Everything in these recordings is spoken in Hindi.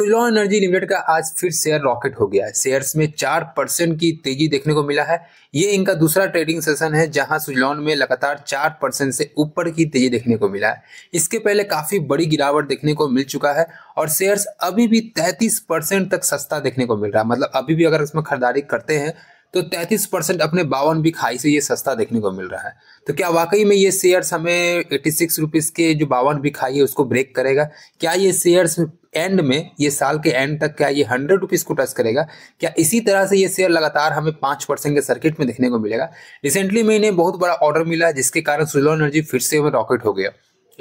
फिलॉन एनर्जी लिमिटेड का आज फिर शेयर रॉकेट हो गया है शेयर्स में चार परसेंट की तेजी देखने को मिला है ये इनका दूसरा ट्रेडिंग सेशन है जहां सुजलॉन में लगातार चार परसेंट से ऊपर की तेजी देखने को मिला है इसके पहले काफी बड़ी गिरावट देखने को मिल चुका है और शेयर्स अभी भी तैतीस परसेंट तक सस्ता देखने को मिल रहा है मतलब अभी भी अगर इसमें खरीदारी करते हैं तो 33 परसेंट अपने बावन बिक हाई से ये सस्ता देखने को मिल रहा है तो क्या वाकई में ये शेयर्स हमें एट्टी सिक्स रुपीज़ के जो बावन बिक हाई है उसको ब्रेक करेगा क्या ये शेयर्स एंड में ये साल के एंड तक क्या ये हंड्रेड रुपीज़ को टच करेगा क्या इसी तरह से ये शेयर लगातार हमें पाँच परसेंट के सर्किट में देखने को मिलेगा रिसेंटली में इन्हें बहुत बड़ा ऑर्डर मिला जिसके कारण सुलभ एनर्जी फिर से हमें रॉकेट हो गया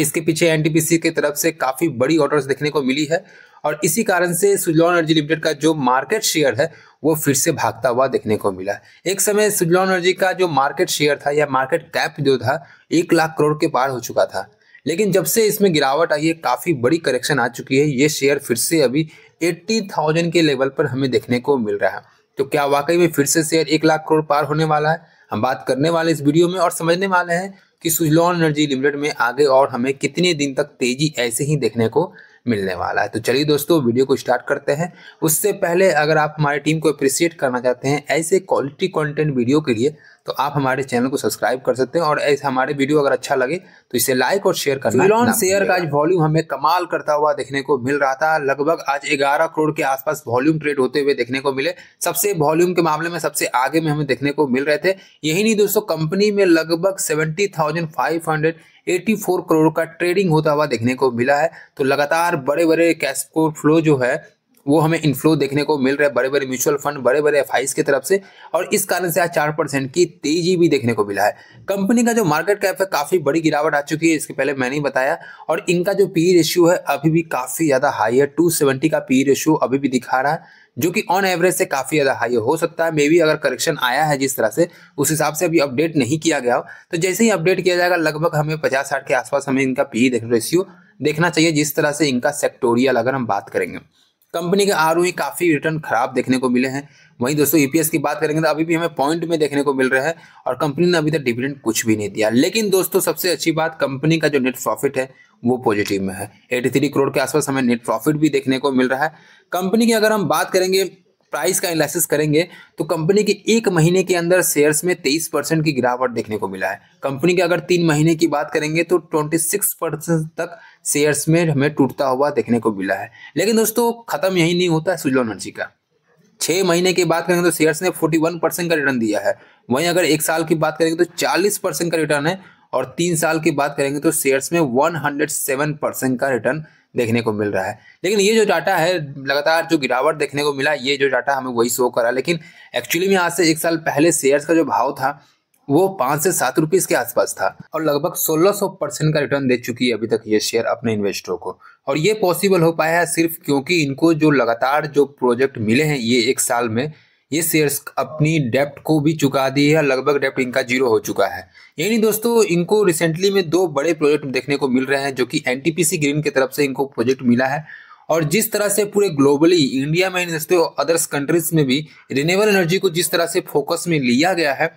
इसके पीछे सी की तरफ से काफ़ी बड़ी ऑर्डर्स देखने को मिली है और इसी कारण से सुजलॉन एनर्जी लिमिटेड का जो मार्केट शेयर है वो फिर से भागता हुआ देखने को मिला एक समय सुजलॉन एनर्जी का जो मार्केट शेयर था या मार्केट कैप जो था एक लाख करोड़ के पार हो चुका था लेकिन जब से इसमें गिरावट आई है काफ़ी बड़ी करेक्शन आ चुकी है ये शेयर फिर से अभी एट्टी थाउजेंड के लेवल पर हमें देखने को मिल रहा है तो क्या वाकई में फिर से शेयर एक लाख करोड़ पार होने वाला है हम बात करने वाले इस वीडियो में और समझने वाले हैं कि सुजलॉन एनर्जी लिमिटेड में आगे और हमें कितने दिन तक तेजी ऐसे ही देखने को मिलने वाला है तो चलिए दोस्तों वीडियो को स्टार्ट करते हैं उससे पहले अगर आप हमारी टीम को अप्रिसिएट करना चाहते हैं ऐसे क्वालिटी कॉन्टेंट वीडियो के लिए तो आप हमारे चैनल को सब्सक्राइब कर सकते हैं और ऐसे हमारे वीडियो अगर अच्छा लगे तो इसे लाइक और शेयर करना फिलॉन शेयर का आज वॉल्यूम हमें कमाल करता हुआ देखने को मिल रहा था लगभग आज 11 करोड़ के आसपास वॉल्यूम ट्रेड होते हुए देखने को मिले सबसे वॉल्यूम के मामले में सबसे आगे में हमें देखने को मिल रहे थे यही नहीं दोस्तों कंपनी में लगभग seventy thousand five hundred 84 crore का ट्रेडिंग होता हुआ देखने को मिला है तो लगातार बड़े बड़े कैश फ्लो जो है वो हमें इनफ्लो देखने को मिल रहा है बड़े बड़े म्यूचुअल फंड बड़े बड़े एफ की तरफ से और इस कारण से आज चार परसेंट की तेजी भी देखने को मिला है कंपनी का जो मार्केट कैप है काफ़ी बड़ी गिरावट आ चुकी है इसके पहले मैंने ही बताया और इनका जो पी रेशियो e है अभी भी काफ़ी ज़्यादा हाई है टू का पी रेशियो e अभी भी दिखा रहा है जो कि ऑन एवरेज से काफ़ी ज़्यादा हाई हो सकता है मे बी अगर करेक्शन आया है जिस तरह से उस हिसाब से अभी अपडेट नहीं किया गया हो तो जैसे ही अपडेट किया जाएगा लगभग हमें पचास साठ के आसपास हमें इनका पी रेशियो e देखना चाहिए जिस तरह से इनका सेक्टोरियल अगर हम बात करेंगे कंपनी के आर काफ़ी रिटर्न खराब देखने को मिले हैं वहीं दोस्तों ईपीएस e की बात करेंगे तो अभी भी हमें पॉइंट में देखने को मिल रहा है और कंपनी ने अभी तक डिविडेंड कुछ भी नहीं दिया लेकिन दोस्तों सबसे अच्छी बात कंपनी का जो नेट प्रॉफिट है वो पॉजिटिव में है 83 करोड़ के आसपास हमें नेट प्रॉफिट भी देखने को मिल रहा है कंपनी की अगर हम बात करेंगे प्राइस का एनालिसिस करेंगे तो कंपनी के एक महीने के अंदर शेयर्स में तेईस परसेंट की गिरावट देखने को मिला है कंपनी के अगर तीन महीने की बात करेंगे तो ट्वेंटी सिक्स परसेंट तक शेयर्स में हमें टूटता हुआ देखने को मिला है लेकिन दोस्तों खत्म यही नहीं होता है सुजलॉन एनर्जी का छः महीने की बात करेंगे तो शेयर्स ने फोर्टी का रिटर्न दिया है वहीं अगर एक साल की बात करेंगे तो चालीस का रिटर्न है और तीन साल की बात करेंगे तो शेयर्स में वन का रिटर्न देखने को मिल रहा है लेकिन ये जो डाटा है लगातार जो गिरावट देखने को मिला ये जो डाटा हमें वही शो करा लेकिन एक्चुअली में आज से एक साल पहले शेयर्स का जो भाव था वो पाँच से सात रुपये के आसपास था और लगभग सोलह सौ परसेंट का रिटर्न दे चुकी है अभी तक ये शेयर अपने इन्वेस्टरों को और ये पॉसिबल हो पाया है सिर्फ क्योंकि इनको जो लगातार जो प्रोजेक्ट मिले हैं ये एक साल में ये शेयर्स अपनी डेप्ट को भी चुका दी है लगभग डेप्ट इनका जीरो हो चुका है यानी दोस्तों इनको रिसेंटली में दो बड़े प्रोजेक्ट देखने को मिल रहे हैं जो कि एनटीपीसी ग्रीन की तरफ से इनको प्रोजेक्ट मिला है और जिस तरह से पूरे ग्लोबली इंडिया में दोस्तों अदर्स कंट्रीज में भी रिनेबल एनर्जी को जिस तरह से फोकस में लिया गया है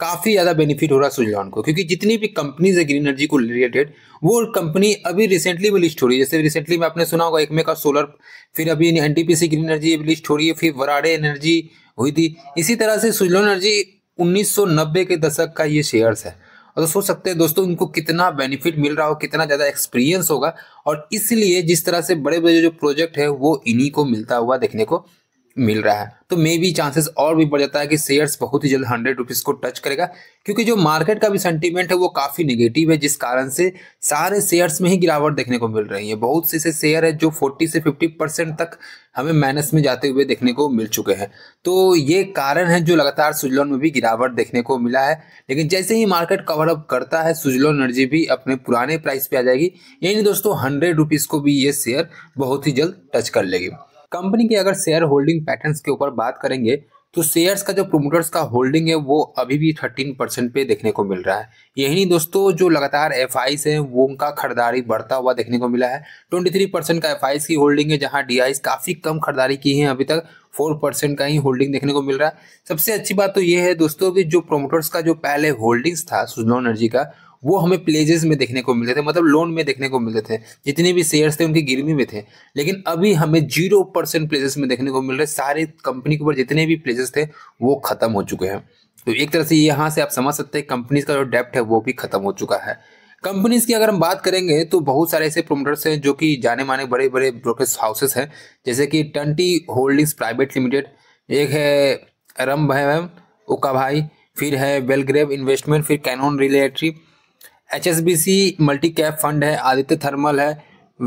काफ़ी ज़्यादा बेनिफिट हो रहा है सुजलॉन को क्योंकि जितनी भी कंपनीज है ग्रीन एनर्जी को रिलेटेड वो कंपनी अभी रिसेंटली भी लिस्ट हो रही है जैसे रिसेंटली में आपने सुना होगा एक में का सोलर फिर अभी एनटीपीसी ग्रीन एनर्जी लिस्ट हो रही है फिर वराड़े एनर्जी हुई थी इसी तरह से सुजलो एनर्जी 1990 के दशक का ये शेयर्स है और तो सोच सकते हैं दोस्तों उनको कितना बेनिफिट मिल रहा हो कितना ज़्यादा एक्सपीरियंस होगा और इसलिए जिस तरह से बड़े बड़े जो प्रोजेक्ट है वो इन्हीं को मिलता हुआ देखने को मिल रहा है तो मे बी चांसेस और भी बढ़ जाता है कि शेयर्स बहुत ही जल्द हंड्रेड रुपीज़ को टच करेगा क्योंकि जो मार्केट का भी सेंटीमेंट है वो काफ़ी निगेटिव है जिस कारण से सारे शेयर्स में ही गिरावट देखने को मिल रही है बहुत से ऐसे शेयर है जो फोर्टी से फिफ्टी परसेंट तक हमें माइनस में जाते हुए देखने को मिल चुके हैं तो ये कारण है जो लगातार सुजलोन में भी गिरावट देखने को मिला है लेकिन जैसे ही मार्केट कवर अप करता है सुजलोन एनर्जी भी अपने पुराने प्राइस पे आ जाएगी यानी दोस्तों हंड्रेड रुपीज़ को भी ये शेयर बहुत ही जल्द टच कर लेगी कंपनी के अगर शेयर होल्डिंग पैटर्न के ऊपर बात करेंगे तो शेयर्स का जो प्रोमोटर्स का होल्डिंग है वो अभी भी थर्टीन परसेंट पे देखने को मिल रहा है यही नहीं दोस्तों जो लगातार एफ आईस है वो उनका खरीदारी बढ़ता हुआ देखने को मिला है ट्वेंटी थ्री परसेंट का एफ आईस की होल्डिंग है जहां डी आईस काफ़ी कम खरीदारी की है अभी तक फोर परसेंट का ही होल्डिंग देखने को मिल रहा है सबसे अच्छी बात तो ये है दोस्तों की जो प्रोमोटर्स का जो पहले होल्डिंग्स था सुजलॉन एनर्जी का वो हमें प्लेजेस में देखने को मिलते थे मतलब लोन में देखने को मिलते थे जितने भी शेयर्स थे उनकी गिरवी में थे लेकिन अभी हमें जीरो परसेंट प्लेजेस में देखने को मिल रहे सारे कंपनी के ऊपर जितने भी प्लेजेस थे वो खत्म हो चुके हैं तो एक तरह से यहाँ से आप समझ सकते हैं कंपनीज का जो डेप्ट है वो भी खत्म हो चुका है कंपनीज की अगर हम बात करेंगे तो बहुत सारे ऐसे प्रोमोटर्स हैं जो कि जाने माने बड़े बड़े ब्रोकर हाउसेस हैं जैसे कि टंटी होल्डिंग्स प्राइवेट लिमिटेड एक है रम मैम ओका भाई फिर है वेलग्रेव इन्वेस्टमेंट फिर कैनोन रिलेटरी H S B C multi cap fund है आदित्य थर्मल है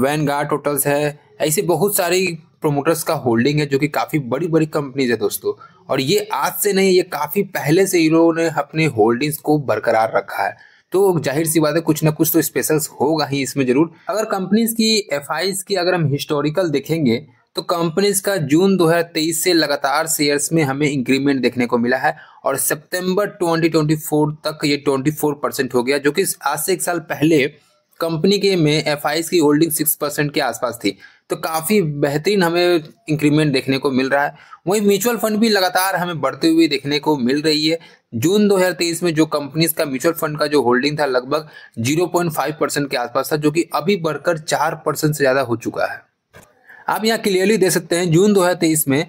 वैन गार्ड टोटल्स है ऐसे बहुत सारी प्रोमोटर्स का होल्डिंग है जो कि काफ़ी बड़ी बड़ी कंपनीज है दोस्तों और ये आज से नहीं ये काफ़ी पहले से इन ने अपने होल्डिंग्स को बरकरार रखा है तो जाहिर सी बात है कुछ ना कुछ तो स्पेशल्स होगा ही इसमें जरूर अगर कंपनीज की एफ की अगर हम हिस्टोरिकल देखेंगे तो कंपनीज का जून 2023 से लगातार शेयर्स में हमें इंक्रीमेंट देखने को मिला है और सितंबर 2024 तक ये 24 परसेंट हो गया जो कि आज से एक साल पहले कंपनी के में एफ की होल्डिंग सिक्स परसेंट के आसपास थी तो काफ़ी बेहतरीन हमें इंक्रीमेंट देखने को मिल रहा है वहीं म्यूचुअल फंड भी लगातार हमें बढ़ते हुए देखने को मिल रही है जून 2023 में जो कंपनीज का म्यूचुअल फंड का जो होल्डिंग था लगभग 0.5 परसेंट के आसपास था जो कि अभी बढ़कर 4 परसेंट से ज़्यादा हो चुका है आप यहाँ क्लियरली देख सकते हैं जून दो में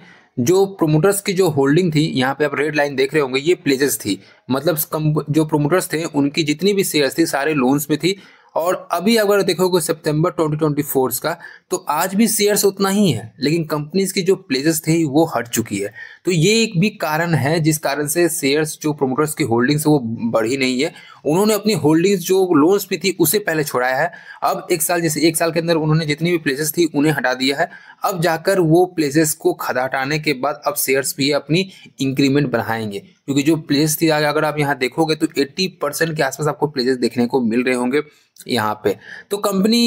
जो प्रोमोटर्स की जो होल्डिंग थी यहाँ पे आप रेड लाइन देख रहे होंगे ये प्लेजेस थी मतलब जो प्रोमोटर्स थे उनकी जितनी भी शेयर्स थी सारे लोन्स में थी और अभी अगर देखोगे सितंबर 2024 का तो आज भी शेयर्स उतना ही है लेकिन कंपनीज की जो प्लेसेस थी वो हट चुकी है तो ये एक भी कारण है जिस कारण से शेयर्स जो प्रोमोटर्स की होल्डिंग्स वो बढ़ी नहीं है उन्होंने अपनी होल्डिंग्स जो लोन्स भी थी उसे पहले छोड़ाया है अब एक साल जैसे एक साल के अंदर उन्होंने जितनी भी प्लेसेस थी उन्हें हटा दिया है अब जाकर वो प्लेसेस को खदा हटाने के बाद अब शेयर्स भी अपनी इंक्रीमेंट बढ़ाएंगे क्योंकि जो प्लेस थी अगर आप यहाँ देखोगे तो 80 परसेंट के आसपास आपको प्लेसेस देखने को मिल रहे होंगे यहाँ पे तो कंपनी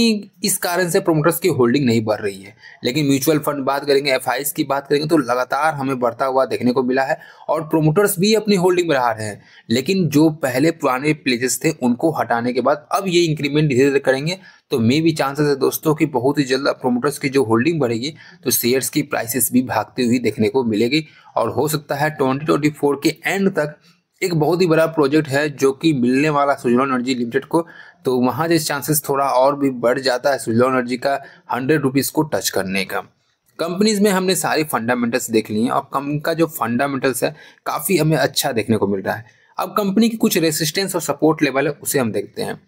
इस कारण से प्रोमोटर्स की होल्डिंग नहीं बढ़ रही है लेकिन म्यूचुअल फंड बात करेंगे एफ की बात करेंगे तो लगातार हमें बढ़ता हुआ देखने को मिला है और प्रोमोटर्स भी अपनी होल्डिंग बढ़ा रहे हैं लेकिन जो पहले पुराने प्लेजेस थे उनको हटाने के बाद अब ये इंक्रीमेंट धीरे धीरे करेंगे तो मे भी चांसेस है दोस्तों कि बहुत ही जल्द प्रोमोटर्स की जो होल्डिंग बढ़ेगी तो शेयर्स की प्राइसेस भी भागती हुई देखने को मिलेगी और हो सकता है ट्वेंटी के एंड तक एक बहुत ही बड़ा प्रोजेक्ट है जो कि मिलने वाला सुजलॉन एनर्जी लिमिटेड को तो वहाँ जैसे चांसेस थोड़ा और भी बढ़ जाता है सुजलॉन एनर्जी का हंड्रेड रुपीज़ को टच करने का कंपनीज में हमने सारी फंडामेंटल्स देख लिए हैं और कंपनी का जो फंडामेंटल्स है काफ़ी हमें अच्छा देखने को मिल रहा है अब कंपनी की कुछ रेसिस्टेंस और सपोर्ट लेवल है उसे हम देखते हैं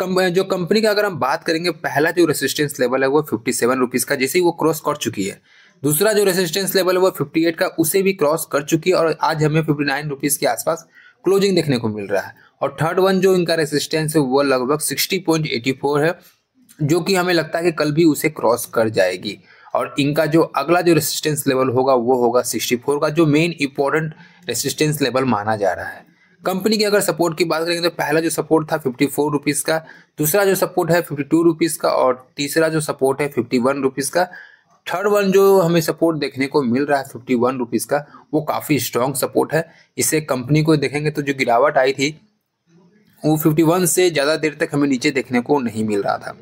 कम जो कंपनी का अगर हम बात करेंगे पहला जो रेसिस्टेंस लेवल है वो फिफ्टी सेवन रुपीज़ का जैसे ही वो क्रॉस कर चुकी है दूसरा जो रेजिस्टेंस लेवल है वो 58 का उसे भी क्रॉस कर चुकी है और आज हमें फिफ्टी नाइन रुपीज़ के आसपास क्लोजिंग देखने को मिल रहा है और थर्ड वन जो इनका रेजिस्टेंस है वो लगभग 60.84 है जो कि हमें लगता है कि कल भी उसे क्रॉस कर जाएगी और इनका जो अगला जो रेसिस्टेंस लेवल होगा वो होगा 64 का जो मेन इंपॉर्टेंट रेसिस्टेंस लेवल माना जा रहा है कंपनी की अगर सपोर्ट की बात करेंगे तो पहला जो सपोर्ट था फिफ्टी फोर रुपीज़ का दूसरा जो सपोर्ट है फिफ्टी टू रुपीज़ का और तीसरा जो सपोर्ट है फिफ्टी वन रुपीज़ का थर्ड वन जो हमें सपोर्ट देखने को मिल रहा है फिफ्टी वन रुपीज़ का वो काफ़ी स्ट्रॉन्ग सपोर्ट है इससे कंपनी को देखेंगे तो जो गिरावट आई थी वो फिफ्टी वन से ज़्यादा देर तक हमें नीचे देखने को नहीं मिल रहा था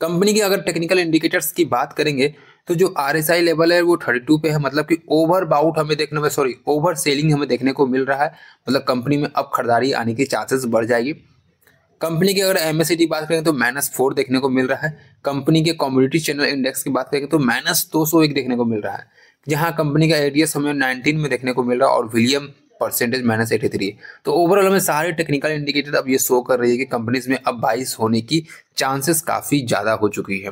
कंपनी की अगर टेक्निकल इंडिकेटर्स की बात करेंगे तो जो आर एस आई लेवल है वो थर्टी टू पे है मतलब कि ओवर बाउट हमें देखने में सॉरी ओवर सेलिंग हमें देखने को मिल रहा है मतलब कंपनी में अब खरीदारी आने की चांसेस बढ़ जाएगी कंपनी की अगर एम की बात करें तो माइनस फोर देखने को मिल रहा है कंपनी के कॉम्युनिटी चैनल इंडेक्स की बात करें तो माइनस दो सौ एक देखने को मिल रहा है जहां कंपनी का एडीएस हमें नाइनटीन में देखने को मिल रहा है और William percentage minus eighty three तो ओवरऑल हमें सारे टेक्निकल इंडिकेटर अब ये शो कर रही है कि कंपनीज में अब बाइस होने की चांसेस काफ़ी ज़्यादा हो चुकी है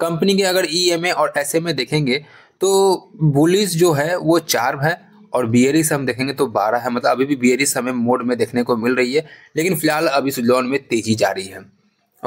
कंपनी के अगर ई e और एस देखेंगे तो बुलिस जो है वो चार है और बियरिस हम देखेंगे तो बारह है मतलब अभी भी बियरिस हमें मोड में देखने को मिल रही है लेकिन फिलहाल अभी सुजलॉन में तेजी जारी है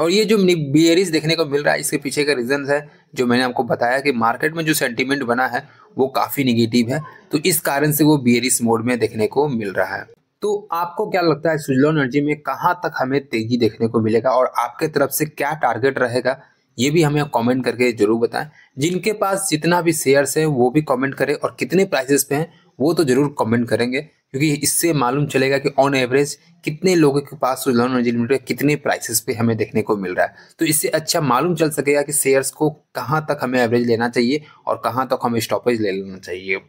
और ये जो बियरिस देखने को मिल रहा है इसके पीछे का रीज़न है जो मैंने आपको बताया कि मार्केट में जो सेंटिमेंट बना है वो काफ़ी निगेटिव है तो इस कारण से वो बियरिस मोड में देखने को मिल रहा है तो आपको क्या लगता है सुजलॉन एनर्जी में कहाँ तक हमें तेजी देखने को मिलेगा और आपके तरफ से क्या टारगेट रहेगा ये भी हमें कमेंट करके जरूर बताएं जिनके पास जितना भी शेयर्स है वो भी कमेंट करें और कितने प्राइसेस पे हैं वो तो ज़रूर कमेंट करेंगे क्योंकि इससे मालूम चलेगा कि ऑन एवरेज कितने लोगों के पास एनर्जी तो लिमिटेड कितने प्राइसेस पे हमें देखने को मिल रहा है तो इससे अच्छा मालूम चल सकेगा कि शेयर्स को कहाँ तक हमें एवरेज लेना चाहिए और कहाँ तक हमें स्टॉपेज ले लेना चाहिए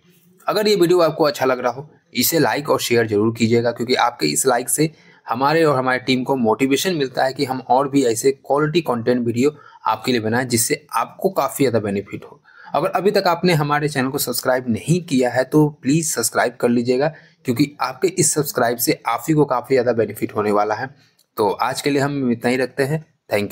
अगर ये वीडियो आपको अच्छा लग रहा हो इसे लाइक और शेयर जरूर कीजिएगा क्योंकि आपके इस लाइक से हमारे और हमारी टीम को मोटिवेशन मिलता है कि हम और भी ऐसे क्वालिटी कंटेंट वीडियो आपके लिए बनाएं जिससे आपको काफ़ी ज़्यादा बेनिफिट हो अगर अभी तक आपने हमारे चैनल को सब्सक्राइब नहीं किया है तो प्लीज़ सब्सक्राइब कर लीजिएगा क्योंकि आपके इस सब्सक्राइब से आप ही को काफ़ी ज़्यादा बेनिफिट होने वाला है तो आज के लिए हम इतना ही रखते हैं